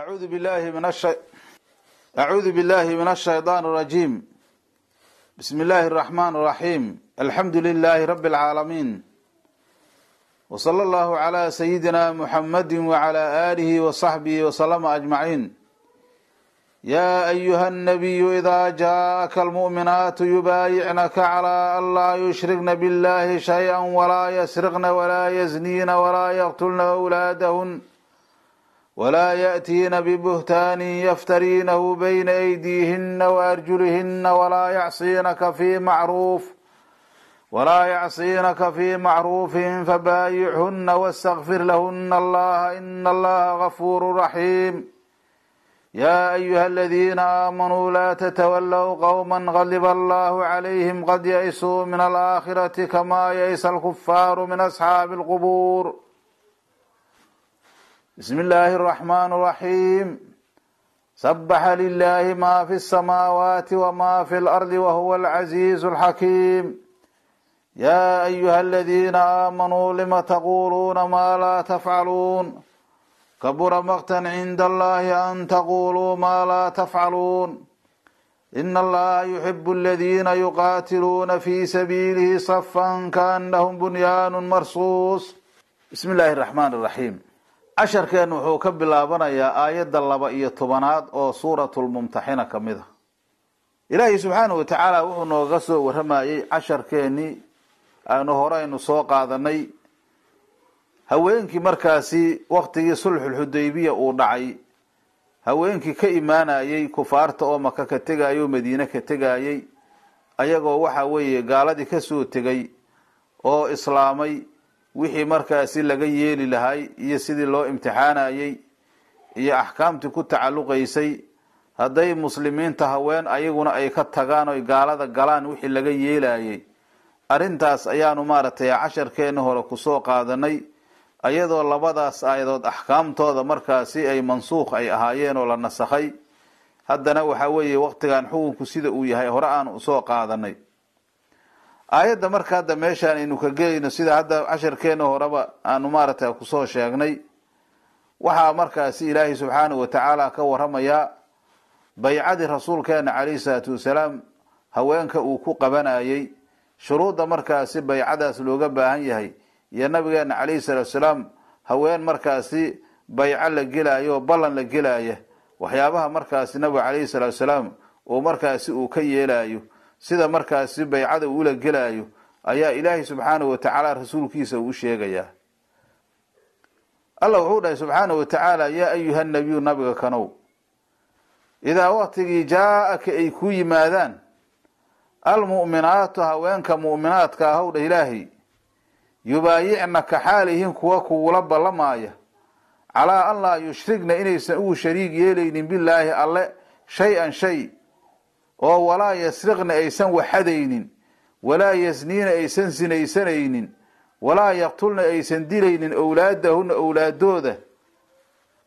أعوذ بالله من الش... أعوذ بالله من الشيطان الرجيم بسم الله الرحمن الرحيم الحمد لله رب العالمين وصلى الله على سيدنا محمد وعلى آله وصحبه وسلم أجمعين يا أيها النبي إذا جاءك المؤمنات يبايعنك على أن لا يشركن بالله شيئا ولا يسرقن ولا يزنين ولا يقتلن أولادهن ولا يأتين ببهتان يفترينه بين أيديهن وأرجلهن ولا يعصينك في معروف ولا يعصينك في معروف فبايعهن واستغفر لهن الله إن الله غفور رحيم يا أيها الذين آمنوا لا تتولوا قوما غلب الله عليهم قد يئسوا من الآخرة كما يئس الكفار من أصحاب القبور بسم الله الرحمن الرحيم سبح لله ما في السماوات وما في الأرض وهو العزيز الحكيم يا أيها الذين آمنوا لم تقولون ما لا تفعلون كبر مقتا عند الله أن تقولوا ما لا تفعلون إن الله يحب الذين يقاتلون في سبيله صفا كأنهم بنيان مرصوص بسم الله الرحمن الرحيم casharkeen wuxuu ka bilaabanayaa aayadda laba iyo tobanaad oo suuratulmumtaxina ka mid a ah. ilaahay subxaanahu wa tacaala wuxuu nooga soo warramayey casharkeennii aanu horeynu soo qaadanay haweenkii markaasi waktigii sulxulxudaybiya uu dhacay haweenkii ka imaanayey kufaarta oo maka ka tegayay oo madiine ka tegayey ayagoo waxa weeye gaaladii kasoo tegay oo islaamay wixii markaasi laga yeeli lahay iyo sidii loo imtixaanayay iyo axkaamtii ku tacalluqaysay hadday muslimiinta haween ayaguna ay ka tagaan oy gaalada galaan wixii laga yeelayay arrintaas ayaanu maaragtay casharkeenna hore kusoo qaadanay ayadoo labadaas aayadood axkaamtooda markaasi ay mansuukh ay ahaayeen oo la nasakhay haddana waxaa weeye wakhtigan xukunku sida uu yahay hore aanu usoo qaadanay aayadda marka hadda meeshaan aynu ka gelayno sida hadda casharkeenna horeba aanu maaragtay kusoo sheegnay waxaa markaasi ilaahay subxaanahu watacaala ka waramayaa baycadii rasuulkeenna caleyhi salaatu wasalaam haweenka uu ku qabanayay shuruudda markaasi baycadaas looga baahan yahay iyo nabigeena calayhi salaatu wasalaam haween markaasi bayco la oo ballan la gelaya waxyaabaha markaasi nabiga caleyhi salaatu wasalaam uu markaasi uu ka yeelayo sida markaasi baycada uula gelaayo ayaa ilaahay subxaanahu watacaala rasuulkiisa uu sheegayaa alla wuxuu dhahay subxaana wa tacaala yaa ayuha nabiyu nabiga kanow idaa waktigii jaa-aka ay ku yimaadaan almu'minaatu haweenka mu'minaadka ahow dha ilaahay yubaayicnaka xaalihin kuwa kugula ballamaaya calaa an laa yushrigna inaysan ugu shariig yeelaynin bilaahi alle shay-an shay oo walaa yasriqna aysan waxadaynin walaa yasniina aysan sinaysanaynin walaa yaqtulna aysan dilaynin owlaadahuna owlaadooda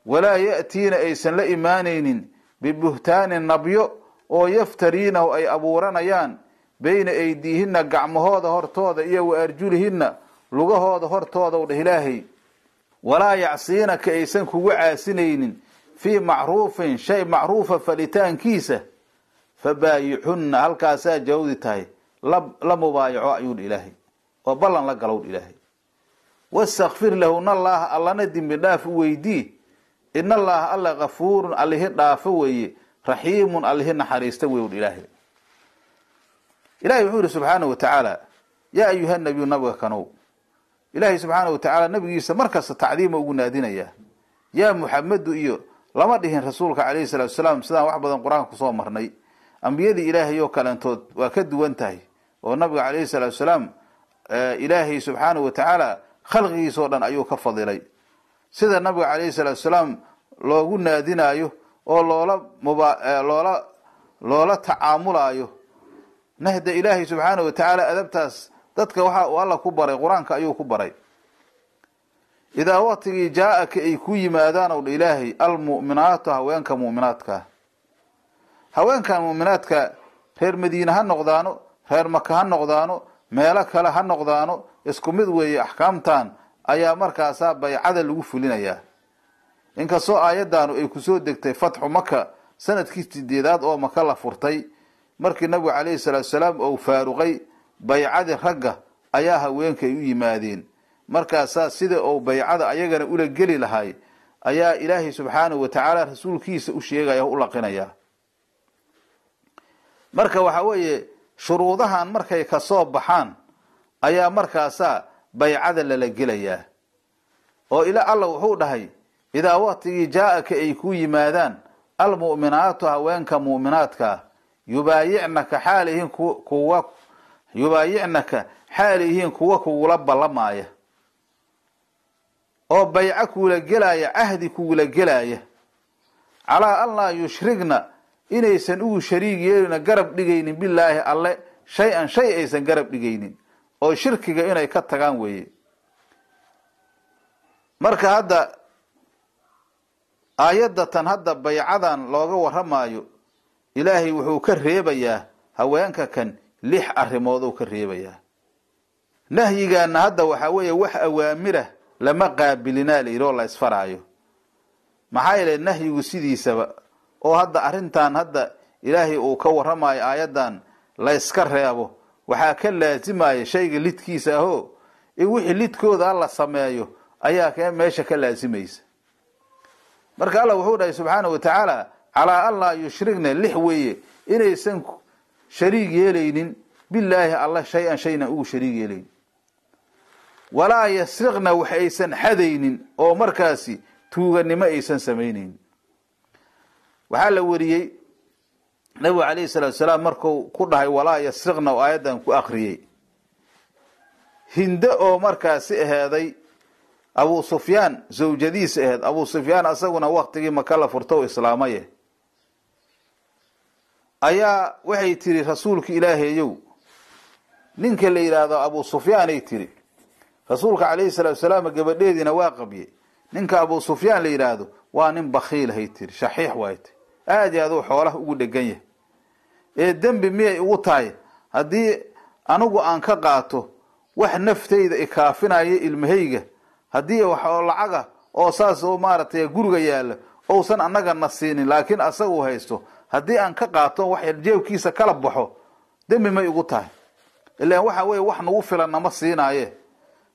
walaa ya'tiina aysan la imaanaynin bibuhtaanin nabyo oo yaftariinahu ay abuuranayaan bayna aydiihinna gacmahooda hortooda iyo wa arjulihinna lugahooda hortooda u dheh ilaahay walaa yacsiinaka aysan kugu caasinaynin fii macruufin shay macruufa falitaankiisa fabaayixunna halkaasaa jaawdi tahay la mubaayaco ayuudh ilaahay oo ballan la galow ilaahay wastakfir lahuna allaaha allana dimbi dhaaf u weydii ina allaaha alla kafuurun allihi dhaafo weeye raxiimun allihi naxariista weywdh ilaahay ilahay wuxuu yidhi subxaana wa tacaala yaa ayuha nabiyu nabiga kanow ilaahay subxaana wa tacaala nabigiisa markasta tacdiima ugu naadinayaa yaa muxamedu iyo lama dhihin rasuulka calayhi salatu salaam sidaan wax badan qur-aanka kusoo marnay ambiyadii ilaahay oo kalantood waa ka duwan tahay oo nabiga calayhi salaatu salaam ilaahay subxaanahu watacaala khalqigiisa oo dhan ayuu ka fadilay sida nabiga calayhi salaatu salaam loogu naadinaayo oo loola mbloola loola loola tacaamulaayo nahda ilaahay subxaanahu watacaala adabtaas dadka waxa uu alla ku baray qur-aanka ayuu ku baray idaa waqtigii jaa-aka ay ku yimaadaan ow dha ilaahay almu'minaatu haweenka mu'minaadka haweenkan muuminaadka reer madiine ha noqdaano reer maka ha noqdaano meelo kale ha noqdaano isku mid weeye axkaamtan ayaa markaasaa baycada lagu fulinayaa inkastoo aayadaanu ay kusoo degtay fatxu maka sanadkii sideedaad oo maka la furtay markii nabigu calayhi salaatu wasalaam ou faaruqay baycadii ragga ayaa haweenka ay u yimaadeen markaasaa sida uu baycada ayagana ula geli lahay ayaa ilaahay subxaanahu wa tacaala rasuulkiisa u sheegaya u laqinayaa marka waxa weeye shuruudahan markay kasoo baxaan ayaa markaasaa baycada lala gelayaa oo ila alla wuxuu dhahay idaa waktigii jaa-aka ay ku yimaadaan almu'minaatu haweenka mu'minaadkaa yubaayicnaka xaaliyihiin kuwa yubaayicnaka xaaliyihiin kuwa kugula ballamaaya oo bayco kuula gelaya cahdi kuula gelaya calaa an laa yushrigna inaysan ugu shariig yeelina garab dhigaynin bilaahi alle shay-an shay aysan garab dhigaynin oo shirkiga inay ka tagaan weeye marka hadda tan hadda baycadan looga waramaayo ilaahay wuxuu ka reebayaa haweenka kan lix arrimood uu ka reebayaa nahyigaana hadda waxaa weeye wax awaamirah lama qaabilinaa la yidhi oo la isfaraayo maxaa yeele nahyigu sidiisaba oo hadda arrintan hadda ilaahay uu ka warramayo aayaddan layska reebo waxaa ka laasimaya shayga lidkiisa ahoo in wixii lidkooda la sameeyo ayaa k meesha ka laasimaysa marka allah wuxuu dhahay subxaana wa tacaala calaa an yushrigna lix weeye inaysan shariig yeelaynin bilaahi alla shay-an shayna ugu shariig yeelaynin walaa yasriqna wax aysan xadaynin oo markaasi tuuganimo aysan samaynayn waxaa la wariyey nabigu calayhi salaatu salaam marku ku dhahay walaa yasriqna oo aayadan ku akriyey hinde oo markaasi aheeday abuu sufyaan zawjadiis aheed abuu sufyaan asaguna waktigii maka la furto islaamaye ayaa waxay tiri rasuulka ilaahayow ninka la yidhaahdo abu sufyaanay tiri rasuulka calayhi salaatu salaam gabadheediina waa qabye ninka abu sufyaan la yidhaahdo waa nin bakhiilhay tiri shaxiix waay tiri aad iyo aad u xoolaha ugu dhegan yahay ee dembi miyay igu tahay haddii anigu aan ka qaato wax naftayda ikaafinaya ilmahayga haddii waxoo lacaga oo saas oo maaragtay guriga yaalla ousan annagana siinin laakiin asagu haysto haddii aan ka qaato wax jeebkiisa kala baxo dembi may igu tahay ilan waxa weye wax nagu filan nama siinaaye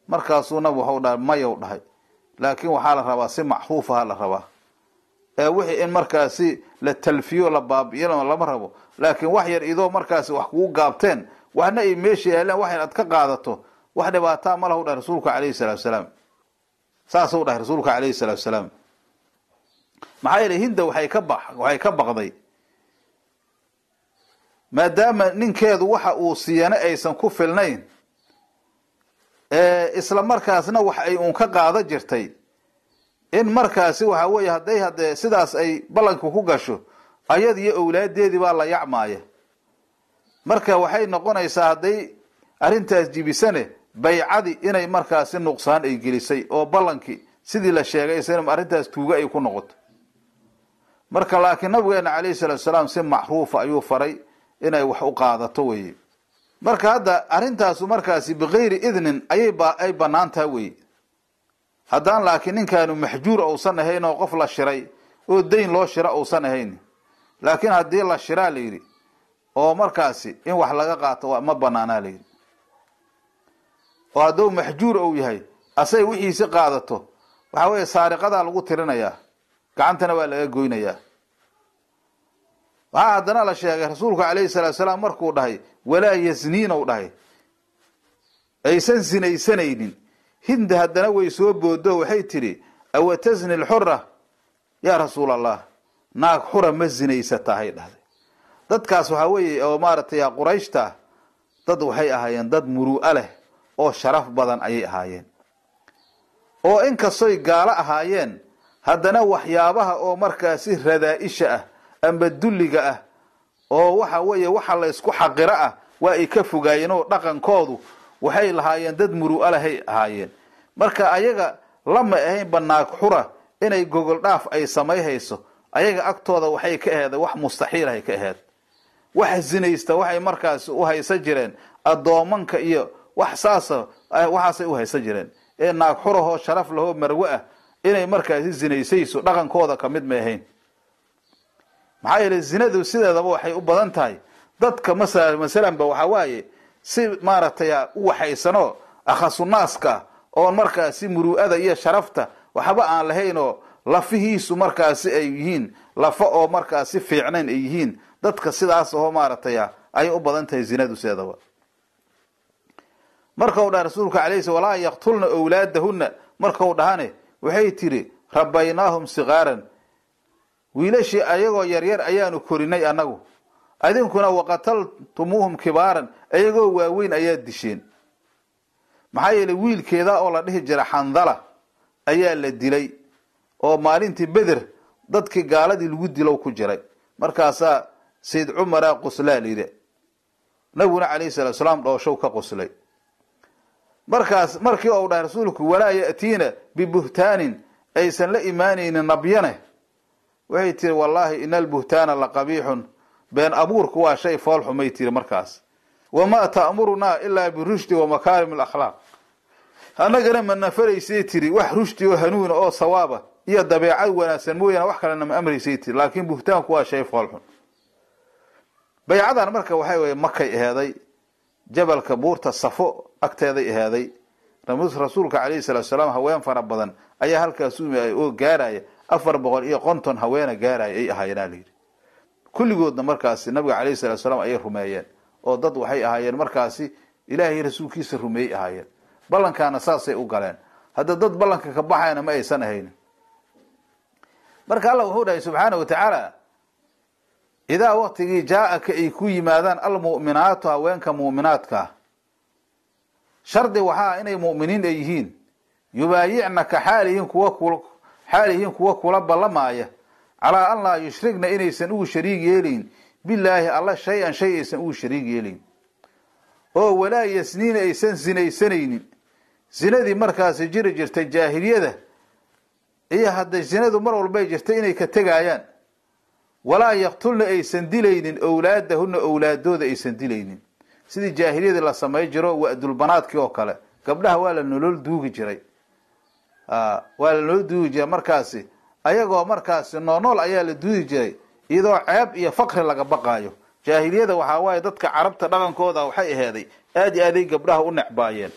markaasuu nabig waxau dhahay mayaw dhahay laakiin waxaa la rabaa si macruufaha la rabaa wixii in markaasi la talfiyo la baabi'iyo lama rabo laakiin wax yar idoo markaasi wax kugu gaabteen waxna ay meesha yaaleen wax yar aad ka qaadato wax dhibaataa ma lahu dhahay rasuulka alayhi salaatu salaam saasuu dhahay rasuulka alayhi salaatu salaam maxaa yeelay hinda waxay ka bax waxay ka baqday maadaama ninkeedu waxa uu siiyana aysan ku filnayn isla markaasna wax ay uun ka qaada jirtay in markaasi waxa weeye hadday hadee sidaas ay ballanka ku gasho ayad iyo owlaadeedii baa la yacmaaya marka waxay noqonaysaa hadday arrintaas jibisane baycadii inay markaasi nuqsaan ay gelisay oo ballankii sidii la sheegay isna arrintaas tuuga ay ku noqoto marka laakiin nabigeena calayhi salaatu salaam si macruufa ayuu faray inay wax u qaadato weye marka hadda arrintaasu markaasi bikayri idnin ayay ay bannaan taha weye haddaan laakiin ninkaanu maxjuur uusan ahayn oo qof la shiray oo dayn loo shira uusan ahayn laakiin haddii la shiraa la yidhi oo markaasi in wax laga qaato ma banaanaa layidhi oo hadduu maxjuur uu yahay asay wixiisi qaadato waxaa weeye saariqadaa lagu tirinayaa gacantana waa laga goynayaa waxaa haddana la sheegay rasuulku alayhi salatu salaam markuu dhahay walaa yasniin u dhahay aysan sinaysanaynin hind haddana way soo boodo waxay tidhi awa tasni lxura yaa rasuul allah naag xura ma zinaysataa hay dhahday dadkaas waxaa weeye oo maaratay qurayshta dad waxay ahaayeen dad muru'a leh oo sharaf badan ayay ahaayeen oo inkastoy gaalo ahaayeen haddana waxyaabaha oo markaasi radaa-isha ah amba dulliga ah oo waxa weeye waxa laysku ysku xaqiro ah waa ay ka fogaayeen oo dhaqankoodu waxay lahaayeen dad muru'alahay ahaayeen marka ayaga lama ahaynba naag xura inay gogol dhaaf ay samayhayso ayaga agtooda waxay ka aheeda wax mustaxiilahay ka aheed wax zinaysta waxay markaas u haysa jireen addoomanka iyo wax saasa waxaasay u haysa jireen ee naag xurahoo sharaf lahoo marwe ah inay markaasi zinaysayso dhaqankooda ka mid ma ahayn maxaa yeele zinadu sideedaba waxay u badan tahay dadka masa masalanba waxaa waaye si maaragtay u waxaysanoo akhasunaaska oon markaasi muruu'ada iyo sharafta waxba aan lahaynoo lafihiisu markaasi ay yihiin lafa oo markaasi fiicnayn ay yihiin dadka sidaas aho maaragtaya ayay u badan tahay zinadu sideedaba markau dhaha rasuulka alayh s walaa yaqtulna owlaadahunna markau dhahane waxay tiri rabbaynaahum sikaaran wiilashii ayagoo yaryar ayaanu korinay annagu idinkuna waqataltumuuhum kibaaran iyagoo waaweyn ayaa disheen maxaa yeeley wiilkeeda oo la dhihi jira xandala ayaa la dilay oo maalintii beder dadkii gaaladii lagu dilow ku jiray markaasaa sayid cumara qoslaa layidhi nabiguna alayhi salatu salaam dhooshow ka quslay markaas markii ou dhahay rasuulku walaa ya'tiina bibuhtaanin aysan la imaanaynin nabyane waxay tiri wallaahi ina albuhtaana laqabiixun been abuurku waa shay foolxumay tiri markaas wamaa ta'murunaa ilaa birushdi wa makaarim alakhlaaq annagana ma nafaraysay tiri wax rushdi oo hanuuna oo sawaaba iyo dabeecad wanaagsan mooyaane wax kalena ma amraysay tiri laakiin buhtaanku waa shay foolxun baycadan marka waxay weye makay eheeday jabalka buurta safo agteeday eheeday rasuulka calayhi salaatu salaam haween fara badan ayaa halkaas u oo gaaraya afar boqol iyo konton haweena gaaraya ay ahaayeena la yidhi kulligoodna markaasi nabiga calayhi salatu salaam ayay rumeeyeen oo dad waxay ahaayeen markaasi ilaahay rasuulkiisa rumeeyey ahaayeen ballankaana saasay u galeen hadda dad ballanka ka baxayna ma aysan ahayn marka alla wuxuu dhahay subxaana wa tacaala idaa waktigii jaa-aka ay ku yimaadaan almu'minaatu haweenka mu'minaadkaa shardi waxaa inay mu'miniin ay yihiin yubaayicnaka xaal yihiin kuwa ku xaal kuwa kula ballamaaya calaa an laa yushrigna inaysan ugu shariig yeelayn bilaahi alla shay-an shay aysan ugu shariig yeelayn oo walaa yasniina aysan zinaysanaynin zinadii markaasi jiri jirtay jaahiliyada iyo hadda zinadu mar walbay jirtay inay ka tegaayaan walaa yaqtulna aysan dilaynin owlaadahunna owlaadooda aysan dilaynin sidii jaahiliyadii la samay jiro waa dulbanaadkii oo kale gabdhaha waa la nolol duugi jiray waa la nolol duugi jiray markaasi ayagoo markaasi noonool ayaa la duudi jiray iyadoo ceeb iyo fakri laga baqaayo jaahiliyada waxaa waaye dadka carabta dhaqankooda waxay aheeday aad iyo aaday gabdhaha u necbaayeen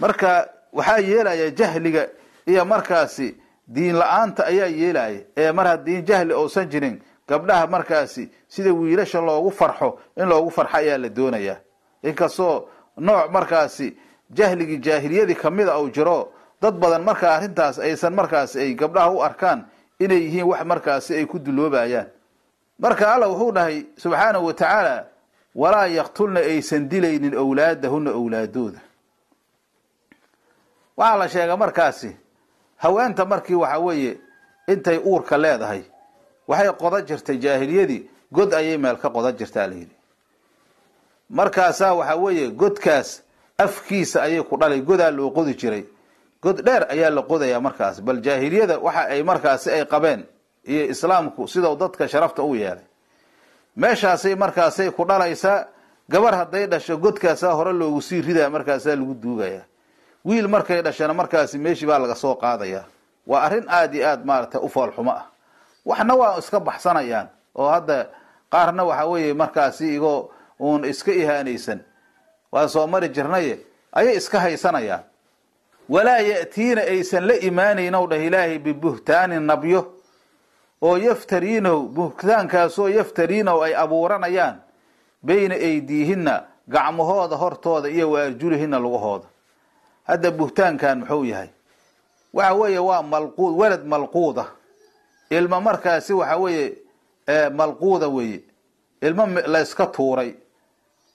marka waxaa yeelaya jahliga iyo markaasi diin la-aanta ayaa yeelaya ee mar haddii jahli uusan jirin gabdhaha markaasi sida wiilasha loogu farxo in loogu farxo ayaa la doonayaa inkastoo nooc markaasi jahligii jaahiliyadii kamida uu jiro dad badan markaa arrintaas aysan markaas ay gabdhaha u arkaan inay yihiin wax markaasi ay ku duloobayaan marka alla wuxuu dhahay subxaanahu wa tacaala walaa yaktulna aysan dilaynin owlaadahuna owlaadooda waxaa la sheega markaasi haweenta markii waxa weeye intay uurka leedahay waxay qodan jirtay jaahiliyadii god ayay meel ka qodan jirtaa layidhi markaasaa waxa weeye godkaas afkiisa ayay ku dhalay godaa loo qodi jiray god dheer ayaa la qodayaa markaas bal jaahiliyada waxa ay markaasi ay qabeen iyo islaamku sidau dadka sharafta u yeelay meeshaasay markaasay ku dhalaysaa gabar hadday dhasho godkaasaa hore loogu sii ridaa markaasaa lagu duugayaa wiil markay dhashana markaasi meeshii baa laga soo qaadayaa waa arrin aada iyo aada maaragtay u foolxumo ah waxna waa iska baxsanayaan oo hadda qaarna waxa weeye markaasi igoo uun iska ihaanaysan waan soo mari jirnaye ayay iska haysanayaan walaa ya'tiina aysan la imaanaynow dhah ilaahay bibuhtaanin nabyo oo yaftariinow buhtaankaasoo yaftariinow ay abuuranayaan bayna aydiihinna gacmahooda hortooda iyo waarjulihina arjulihinna lugahooda hadda buhtaankan muxuu yahay waxa weeye waa malquud walad malquuda ah. ilmo markaasi waxa weeye malquuda weeye ilmo la yska tuuray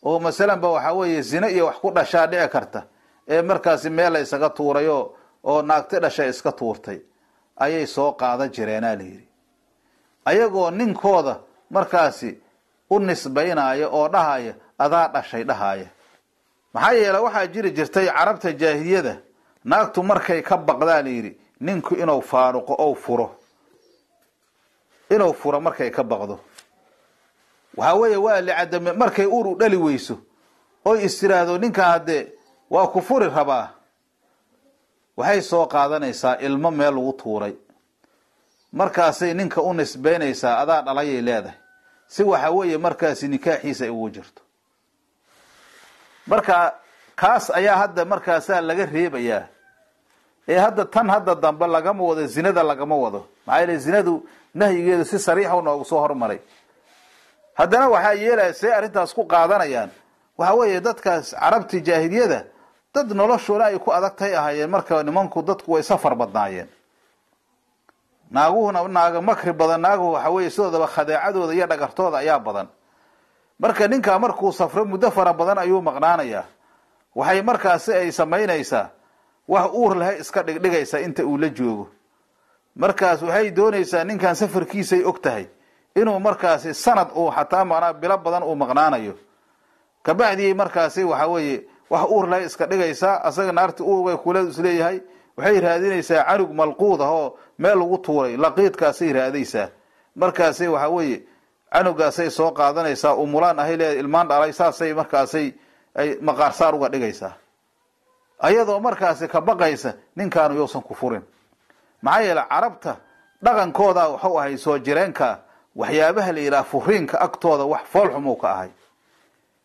oo masalanba waxa weeye zine iyo wax ku dhashaa dhici karta ee markaasi meel isaga tuurayo oo naagti dhashay iska tuurtay ayay soo qaadan jireenaa la yidhi ayagoo ninkooda markaasi u nisbaynaya oo dhahaya adaa dhashay dhahaya maxaa yeele waxaa jiri jirtay carabta jaahiliyada naagtu markay ka baqdaa la yidhi ninku inuu faaruqo ou furo inuu furo markay ka baqdo waxaa weeye waa la cadame markay ur u dhali weyso oy istiraahdo ninkaa haddee waa ku furi rabaa waxay soo qaadanaysaa ilmo meel lagu tuuray markaasay ninka u nisbeynaysaa adaa dhalayay leedahay si waxa weeye markaasi nikaaxiisa ay ugu jirto marka kaas ayaa hadda markaasaa laga reebayaa ee hadda tan hadda dambe lagama wado zinada lagama wado maxaa yeele zinadu nahyigeedu si sariixu noogu soo hormaray haddana waxaa yeelaya see arrintaas ku qaadanayaan waxa weeye dadkaas carabti jaahiliyada dad noloshooda ay ku adagtahay ahaayeen marka nimanku dadku way safar badnaayeen naaguhuna naaga makri badan naaguhu waxa weeye sidoodaba khadeecadooda iyo dhagartooda ayaa badan marka ninkaa markuu safro muddo fara badan ayuu maqnaanayaa waxay markaasi ay samaynaysaa wax uur lahay iska dhigdhigaysa inta uu la joogo markaas waxay doonaysaa ninkan safarkiisay og tahay inuu markaasi sanad uu xataa maanaa bilo badan uu maqnaanayo kabacdii markaasi waxa weeye wax uurlay iska dhigaysaa asaga naarti uurga kuleedu isleeyahay waxay raadinaysaa canug malquud ah oo meel lagu tuuray laqiidkaasay raadaysaa markaasay waxaa weeye canugaasay soo qaadanaysaa umulaan ahay leedahay ilmaan dhalay saasay markaasay ay maqaarsaar uga dhigaysaa ayadoo markaasi ka baqaysa ninkaanu yousan ku furin maxaa yeele carabta dhaqankoodaa waxau ahay soo jireenka waxyaabaha la yidhaha furiinka agtooda wax foolxumuu ka ahay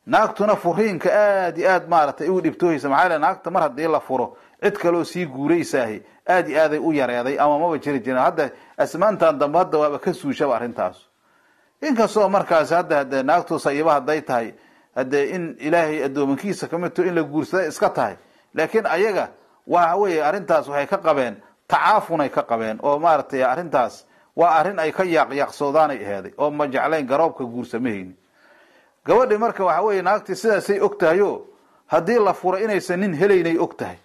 naagtuna furiinka aad iyo aad maaragtay igu dhibtoohaysa maxaa naagta mar haddii la furo cid kaloo sii guuraysaahi aad iyo aaday u yareeday ama maba jiri jirin hadda asmaantan dambe hadda waaba ka suushaba arrintaas inkastoo markaas hadda hade naagtu sayiba hadday tahay hade in ilaahay addoomankiisa kamidto in la guursada iska tahay laakiin ayaga waxa weeye arrintaas waxay ka qabeen tacaafunay ka qabeen oo maaragtay arrintaas waa arrin ay ka yaaqyaaqsoodaanay aheeday oo ma jeclayn garoobka guursamahayni gabadhi marka waxa weeye naagtii sidaasay og tahayo haddii la furo inaysan nin helaynay og tahay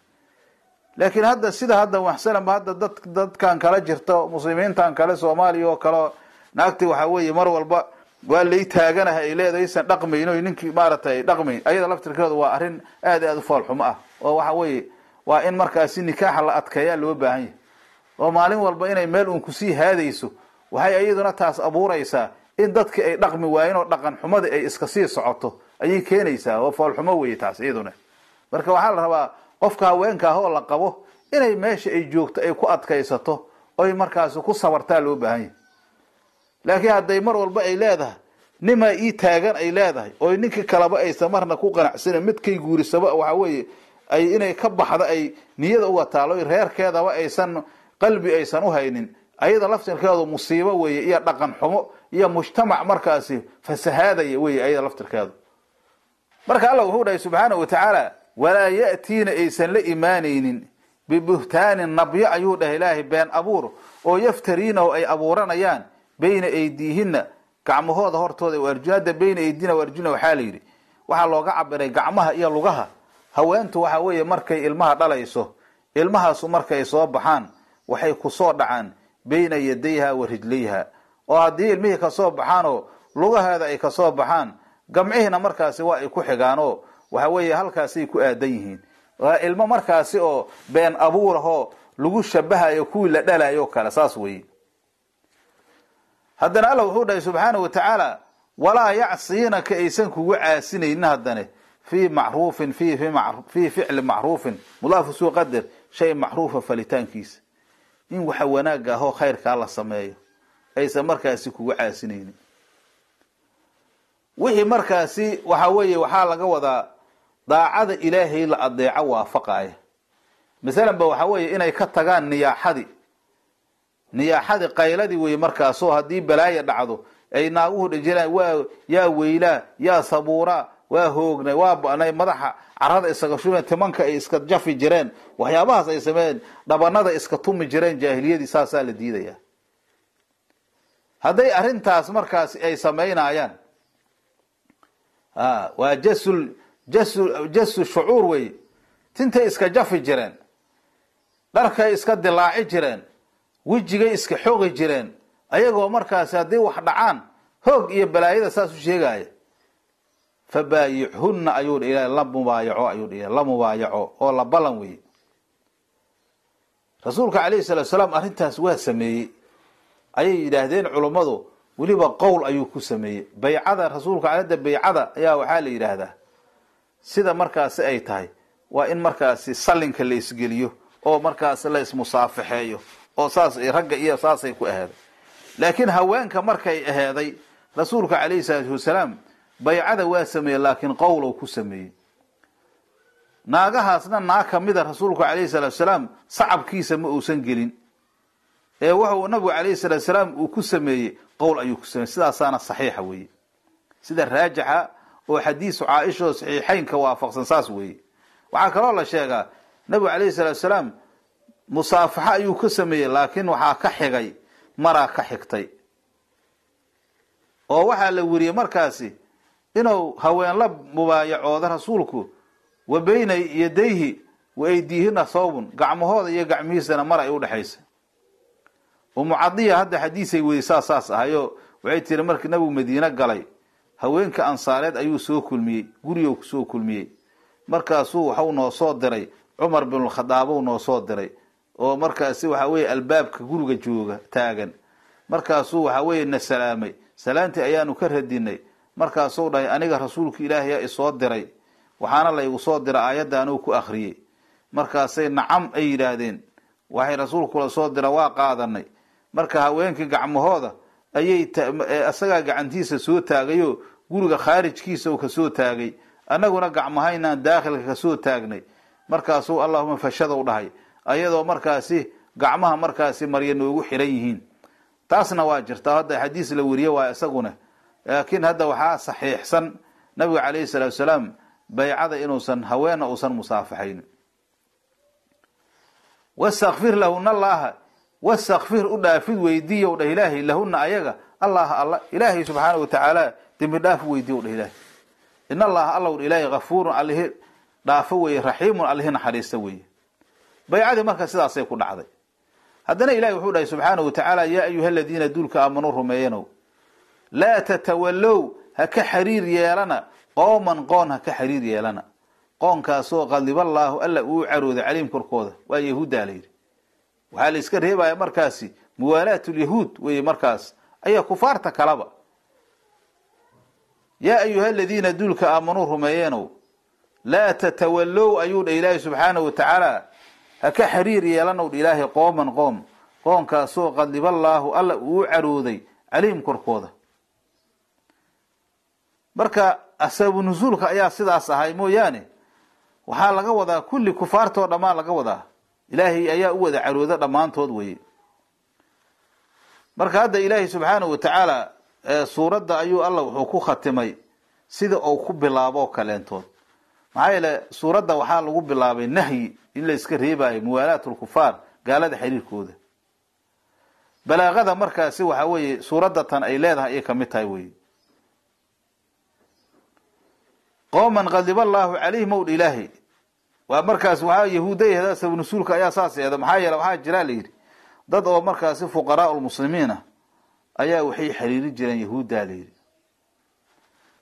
laakiin hadda sida hadda waxsanaba hadda dad dadkan kala jirta muslimiintan kale soomaaliya oo kale naagtii waxa weeye mar walba waa lay taaganaha ay leedahay aysan dhaqmayn oy ninkii maaratay dhaqmayn ayada laftirkeeda waa arrin aad i aad u foolxumo ah oo waxa weeye waa in markaasi nikaaxa la adkeeyaa loo baahan yahay oo maalin walba inay meel uun kusii haadayso waxay iyaduna taas abuuraysaa in dadkii ay dhaqmi waayeen oo dhaqan xumadi ay iska sii socoto ayay keenaysaa waa foolxumo weye taas iyaduna marka waxaa la rabaa qofka haweenka ah la qabo inay meesha ay joogto ay ku adkaysato oy markaasi ku sabartaa loo baahan yahay laakiin hadday mar walba ay leedahay nimaa ii taagan ay leedahay oo ninkii kaleba aysan marna ku qanacsina midkay guurisaba waxaa weeye ay inay ka baxda ay niyada uga taalo reerkeedaba aysan qalbi aysan u haynin ayada laftirkeedu musiibo weeye iyo dhaqan xumo iyo mujtamac markaasi fasahaadaya wey ayada laftirkeedu marka alla wuxuu dhahay subxaanau watacaala walaa ya'tiina aysan la imaanaynin bibuhtaanin nabyo ayuu dhahay ilaahay been abuur oo yaftariinahu ay abuuranayaan bayna aydiihina gacmahooda hortooda arjuada bayna aydina arjuna waxaa la yidhi waxaa looga cabiray gacmaha iyo lugaha haweentu waxa weeye markay ilmaha dhalayso ilmahaasu markay soo baxaan waxay kusoo dhacaan bayna yadayha wa rijlayha oo haddii ilmihii kasoo baxaanoo lugaheeda ay kasoo baxaan gamcihiina markaasi waa ay ku xigaanoo waxa weeye halkaasay ku aadan yihiin waa ilmo markaasi oo been abuurahoo lagu shabahayo kuwii la dhalayo kale saas weeye haddana alla wuxuu dhahay subxaana watacaala walaa yacsiinaka aysan kugu caasinaynin haddane fii macruufin fii ficli macruufin mudaafu suu qader shay macruufa falitaankiisa in waxa wanaag ahoo khayrkaa la sameeyo aysan markaasi kugu caasinaynin wixii markaasi waxa weeye waxaa laga wadaa daacada ilaahay la adeeco waafaqaya masalan waxa weeye inay ka tagaan niyaaxadii niyaaxadii qayladii wey markaasoo haddii balaayo dhacdo ay naaguhu dhajiraan waa yaa weylaa yaa sabuuraa waa hoognay waa banay madaxa carada isaga shubeen timanka ay iska jafi jireen waxyaabahaas ay sameeyeen dhabanada iska tumi jireen jaahiliyadii saasaa la diidaya hadday arrintaas markaas ay samaynayaan ah, waa jasul jasu jasu shucuur wey tintay iska jafi jireen dharkay iska dilaaci jireen wejigay iska xoqi jireen ayagoo markaasi haddii wax dhacaan hoog iyo balaayada saas u sheegaya fabaayichunna ayuu dhila la mubaayaco ayuu dhila la mubaayaco oo la ballan weeye rasuulka alayhi salatu salaam arrintaas waa sameeyey ayay yidhaahdeen culummadu weliba qowl ayuu ku sameeyey baycada rasuulka aayadda baycada ayaa waxaa la yidhaahdaa sida markaasi ay tahay waa in markaasi salinka la isgeliyo oo markaas la ismusaafixeeyo oo saas ragga iyo saasay ku aheeday laakiin haweenka markay aheeday rasuulka calayhi salaatu wasalaam baycada waa sameeyey laakiin qowlow ku sameeyey naagahaasna naa kamida rasuulku calayhi salaatu wasalaam sacabkiisa ma uusan gelin ee waxu nabigu alayhi salatu salaam uu ku sameeyey qowl ayuu ku sameeyey sidaasaana saxiixa weeye sida raajixa oo xadiisu caaisha oo saxiixaynka waafaqsan saas weeye waxaa kaloo la sheegaa nabigu calayhi salatu salaam musaafaxa ayuu ka sameeyey laakiin waxaa ka xigay maraa ka xigtay oo waxaa la weriyey markaasi inuu haween la mubaayacooda rasuulku wa bayna yadayhi wa aydiihina thawbun gacmahooda iyo gacmihiisana mar ay udhexaysa oo hadda xadiisay weyey saas saas ahayo waxay tiri markii nabigu madiine galay haweenka ansaareed ayuu soo kulmiyey guriyo kusoo kulmiyey markaasuu waxau noosoo diray cumar binulkhadaabou noo soo diray oo markaasi waxaa weeye albaabka guriga jooga taagan markaasuu waxaa weeye na salaamay salaantii ayaanu ka radinay markaasuu dhahay aniga rasuulka ilaahaya isoo diray waxaana laygu soo dira aayaddaanuu ku akhriyey markaasay nacam ay yidhaahdeen waxay rasuulku kula soo dira waa qaadanay marka haweenkii gacmahooda ayay isagaa gacantiisa soo taagayoo guriga khaarijkiisa uu kasoo taagay annaguna gacmahaynaan daakhilka kasoo taagnay markaasuu allahuma fashada u dhahay ayadoo markaasi gacmaha markaasi marya noogu xiran yihiin taasna waa jirta hadda xadiis la wariye waa isaguna laakiin hadda waxaa saxiixsan nabiga calayhi salatu salaam baycada inuusan haweenna uusan musaafaxayn wastakfir lahuna wastakfir u dhaafid weydiiyow dheh ilaahay lahuna ayaga allaha alla ilaahay subxaana wa dembi dhaaf weydiiyow dheh ilaahay in allaha alla allaw ilaahay hafuurun alihi dhaafo weeye raxiimun alihi naxariista weeye baycadii marka sidaasay ku dhacday haddana ilahay wuxuu dhahay subxaana wa tacaala yaa ayuha aladiina duulka aamanuu rumeeyanow laa tatawallow ha ka xiriir yeelana qooman qoon ha ka xariir yeelana qoonkaasoo qadiballaahu alla uu carooday caliim korkooda waa yahuuddaa la yidhi waxaa la iska reebaya markaasi muwaalaatu lyahuud weye markaas ayaa kufaarta kalaba yaa ayuha aladiina duulka aamanuu rumeeyeenow laa tatawallow ayuu dha ilaahay subxaanahu wa tacaala ha ka xiriir yeelanow dha ilaahay qooman qoom qoonkaasoo qadliballaahu alla uu carooday caliim korkooda marka asaabu nusuulka ayaa sidaas ahay mooyaane waxaa laga wadaa kulli kufaartoo dhammaan laga wadaa ilaahay ayaa u wada carooda dhammaantood weye marka hadda ilaahay subxaanahu watacaala suuradda ayuu alla wuxuu ku khatimay sida uu ku bilaabo kaleentood maxaa yeele suuradda waxaa lagu bilaabay nahyi in layska reebayo reebaayo muwaalaat lkufaar gaalada xiriirkooda balaaqada markaasi waxaa weeye suuradda tan ay leedahay ayay kamid tahay weye qooman qadiba allaahu calayhim owdha ilaahay waa markaas waaa yahuuda yahda sabab ayaa saas eeda maxaa yeele waxaa jiraa la yidhi dad oo markaasi fuqaraa lmuslimiin ah ayaa waxay xiriiri jireen yahuudda la yidhi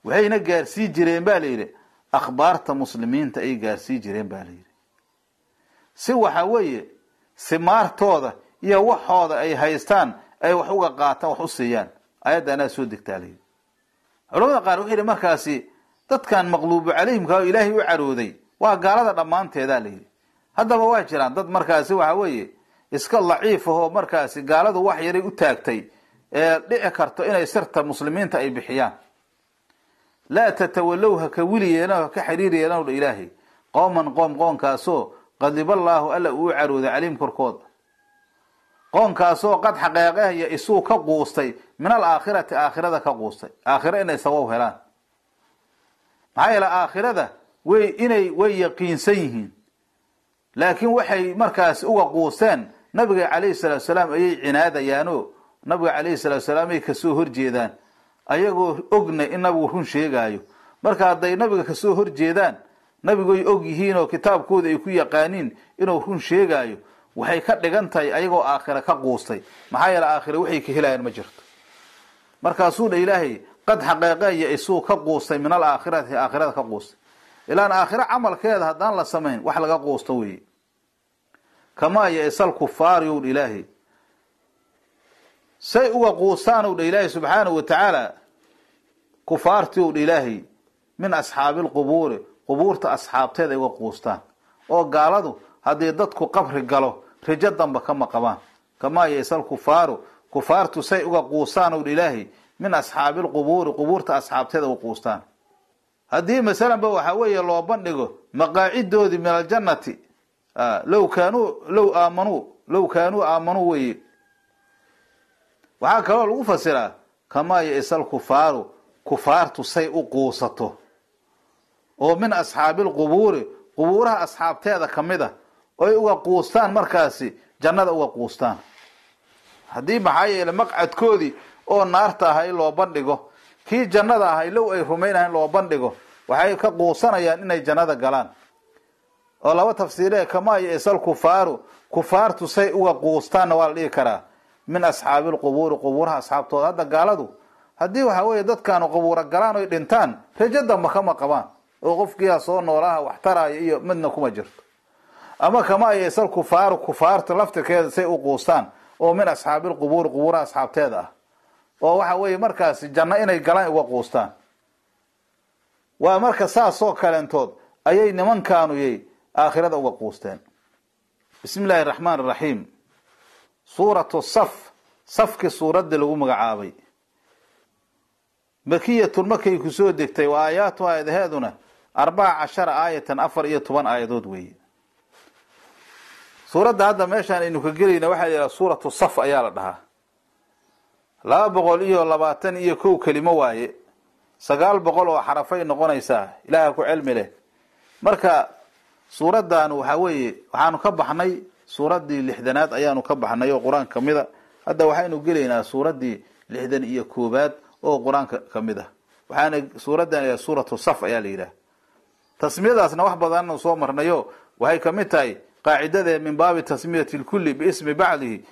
waxayna gaarsii jireen ba la yidhi akhbaarta muslimiinta ay gaarsii jireen ba la yidhi si waxa weeye simaartooda iyo waxooda ay haystaan ay wax uga qaataan wax u siiyaan ayadda soo degtaa layidhi culamada qaar wuxuu yidhi markaasi dadkan maqluubu calayhimka oo ilaahay u carooday waa gaalada dhammaanteedaa layidhi haddaba waa jiraan dad markaasi waxaa weeye iska laciifahoo markaasi gaaladu wax yaray u taagtay ee dhici karto inay sirta muslimiinta ay bixiyaan laa tatawallowha ka wili yeelan haka xiriir yeelanodha ilaahay qooman qoom qoonkaasoo qadiballaahu alla uu carooday caliim korkooda qoonkaasoo qad xaqeeqehya isuu ka quustay min al aakhirati aakhirada ka quustay aakhira inay sawow helaan maxaa yeele aakhirada way inay way yaqiinsan yihiin laakiin waxay markaas uga quuseen nabiga calayhi salatu salaam ayay cinaadayaano nabiga calayhi salatu salaam ay kasoo horjeedaan ayagoo ogna in nabigu run sheegaayo marka hadday nabiga kasoo horjeedaan nabiguay og yihiin oo kitaabkooda ay ku yaqaaniin inuu run sheegaayo waxay ka dhigan tahay ayagoo aakhira ka quustay maxaa yeele aakhira waxay ka helayaan ma jirto markaasuu dha ilaahay qad xaqeeqeya isuu ka quustay min alaakhirati aakhirada ka quustay ilaan aakhire camalkeeda haddaan la samayn wax laga quusto weeye kamaa yaisal kufaari ow dha ilaahay say uga quustaan ow dha ilaahay subxaanahu wa tacaala kufaartii ow dha ilaahay min asxaabi lqubuuri qubuurta asxaabteed ay uga quustaan oo gaaladu haddii dadku qabri galo rijo damba kama qabaan kamaa yaisal kufaaru kufaartu say uga quustaan ow dha ilaahay min asxaabi lqubuuri qubuurta asxaabteed uga quustaan haddii masalanba waxaa weeye loo bandhigo maqaacidoodii min aljannati ah, low kaanuu low aamanuu low kaanuu aamanuu weeye waxaa kaloo lagu fasiraa kamaa yaisa kufaaru kufaartu say u quusato oo min asxaabi lqubuuri qubuuraha asxaabteeda ka mid a ah, oy uga quustaan markaasi jannada uga quustaan haddii maxaa yeele maqcadkoodii oo naarta ahay loo bandhigo kii jannada ahay low ay rumaynahayn loo bandhigo waxay ka quusanayaan inay jannada galaan oo laba tafsiire kama yo-sal kufaaru kufaartu say uga quustaanna waa la dhihi karaa min asxaabi lqubuuri qubuuraha asxaabtooda hadda gaaladu haddii waxaa weeye dadkaanu qubuura galaan oy dhintaan rajo damba kama qabaan oo qofkiiaa soo noolaha wax taraayo iyo midna kuma jirto ama kama yo-sal kufaaru kufaartu laftirkeeda say u quustaan oo min asxaabi lqubuuri qubuuraha asxaabteeda ah oo waxa weeye markaasi janno inay galaan uga quustaan waa marka saasoo kaleentood ayay nimankaanuyay aakhirada uga quusteen bismi illaahi araxmaan raxiim suuratu saf safki suuradda lagu magacaabay makiyatun makay kusoo degtay wa aayaatu aayadaheeduna arbaca cashara aayatan afar iyo toban aayadood weeye suuradda hadda meeshaan aynu ka gelayna waxaa la yidhaha suuratu saf ayaa la dhahaa laba boqol iyo labaatan iyo kow kelimo waaye sagaal boqol oo xarafay noqonaysaa ilaaha ku cilmi leh marka suuraddan waxa weeye waxaanu ka baxnay suuraddii lixdanaad ayaanu ka baxnay oo qur-aan ka mid a hadda waxaynu gelaynaa suuraddii lixdan iyo koobaad oo qur-aanka ka mid ah waxaana suuraddan suuratu saf ayaa la yidhaha tasmiyadaasna wax badanu soo marnayo waxay kamid tahay qaacidadee min baabi tasmiyati lkuli biismi bacdihi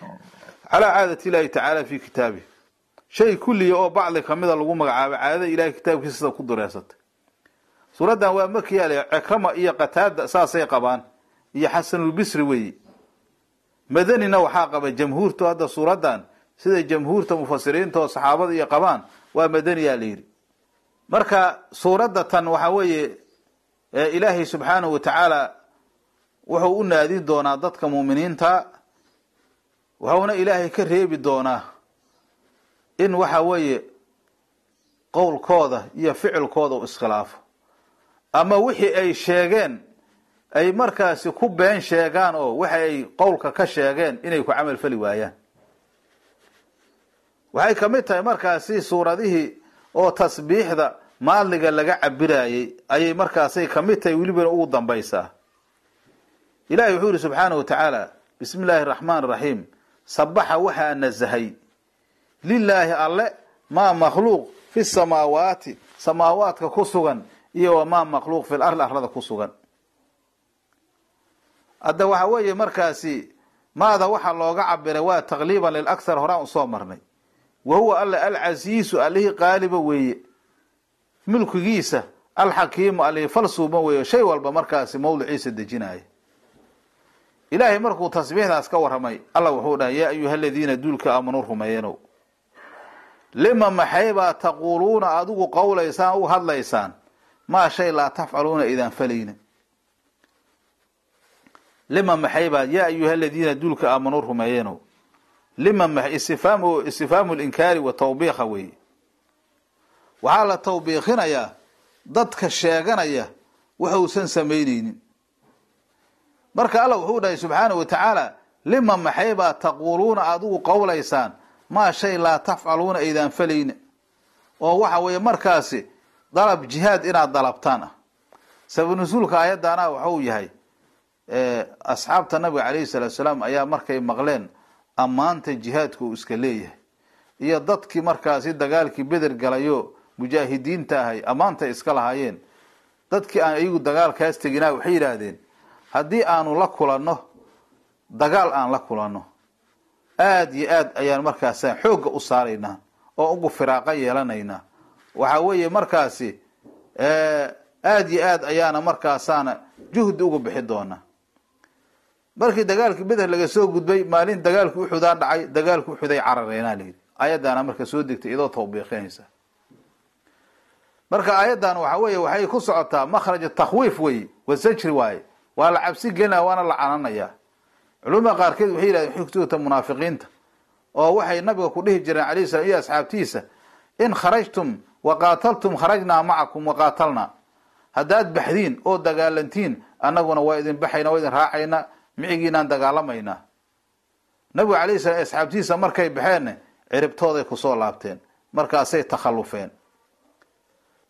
calaa caadati illaahi tacaala fi kitaabihi shay kulliya oo bacdi kamida lagu magacaabo caadada ilahay kitaabkiisa sida ku dureysatay suuraddan waa makiyaa le cikrama iyo qataada saasay qabaan iyo xasanulbisri weeye madanina waxaa qaba jamhuurtu hadda suuraddan sida jamhuurta mufasiriinta oo saxaabada iyo qabaan waa madaniyaa la yidhi marka suuradda tan waxaa weeye ilaahay subxaanahu wa tacaala wuxuu u naadin doonaa dadka muuminiinta wuxuuna ilaahay ka reebi doonaa in waxa weeye qowlkooda iyo ficilkooda u iskhilaafo ama wixii ay sheegeen ay markaasi ku been sheegaan oo waxa ay qowlka ka sheegeen inay ku camal fali waayaan waxay ka mid tahay markaasi suuradihii oo tasbiixda maaliga laga cabirayay ayay markaasay ka mid tahay welibana ugu dambaysaa ilaahay wuxuu yidhi subxaanahu wa tacaala bismi illaahi raxmaan raxiim sabaxa waxaa nasahay lilaahi alle maa makhluuq fi samaawaati samaawaatka ku sugan iyo wamaa makhluuq fi lardi arlada ku sugan hadda waxa weeye markaasi maada waxaa looga cabiray waa taqliiban lilakhar horaan usoo marnay wa huwa alle alcasiisu allihii qaaliba weeye mulkigiisa alxakiimu allihii falsuuma weeye shay walba markaasi mawdiciisa dejinaya ilaahay markuu tasbiixdaas ka waramay alla wuxuu dhahay yaa ayuha aladiina duulka aamanuu rumeeyanow lima maxaybaa taquuluuna adugu qowlaysaan u hadlaysaan maa shay laa tafcaluuna idaan falaynin lima maxaybaad yaa ayuha aladiina duulka aamanuu rumeeyeenow lima istifhaamu linkaari wa tawbiikha weeye waxaa la tawbiikhinayaa dadka sheeganaya waxuusan samaynaynin marka alla wuxuu dhahay subxaanah wa tacaala lima maxaybaa taquuluuna adugu qowlaysaan maa shay laa tafcaluuna aydaan falayna oo waxa weeye markaasi dalab jihaad inaad dalabtaan ah sabab nusuulka aayaddaana waxuu yahay asxaabta nabiga calayhi salaatu salaam ayaa markay maqleen ammaanta jihaadka uu iska leeyahay iyo dadkii markaasi dagaalkii beder galayo mujaahidiinta ahay ammaantay iska lahaayeen dadkii aan iyagu dagaalkaas teginaa waxay yidhaahdeen haddii aanu la kulanno dagaal aan la kulanno aada iyo aad ayaan markaasaan xooga u saaraynaa oo ugu firaaqa yeelanaynaa waxaa weeye markaasi eh, aada iyo aada ayaana markaasaana juhdi uga bixi doonaa markii dagaalkii beder laga soo gudbay maalin dagaalki uxudaan dhacay dagaalki uxuday carareenaa layidhi aayaddaana marka soo degtay idoo tawbiiqinaysa marka aayaddan waxa weeye waxay ku socotaa makhraj takwiif weye wa zajri waaye waa la cabsi gelinaya waana la cananayaa culimada qaarkeed waxay yidhahdeen xigtugta munaafiqiinta oo waxay nabiga ku dhihi jireen alayh salam iyo asxaabtiisa in kharajtum waqaataltum kharajnaa macakum waqaatalnaa haddaad baxdiin oo dagaalantiin annaguna waa idin baxayna waa idin raacayna micigiinaan dagaalamaynaa nabigu alayh salam asxaabtiisa markay baxeenne ciribtooday kusoo laabteen markaasay takhallufeen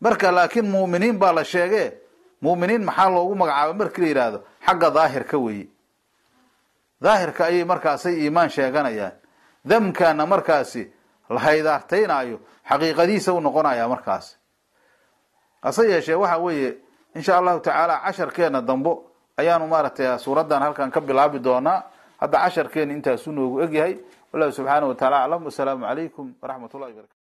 marka laakiin muuminiin baa la sheegee muuminiin maxaa loogu magacaabay markii la yidhaahdo xagga daahirka weeye daahirka ayay markaasay iimaan sheeganayaan damkana markaasi la haydaartaynaayo xaqiiqadiisa u noqonayaa markaasi hase yeeshee waxa weeye insha allahu tacaala casharkeenna dambo ayaanu maaragtay suuraddan halkan ka bilaabi doonaa hadda casharkeena intaasu noogu egyahay wallahu wa wataala aclam wasalaamu calaykum waraxmat llahi barkatu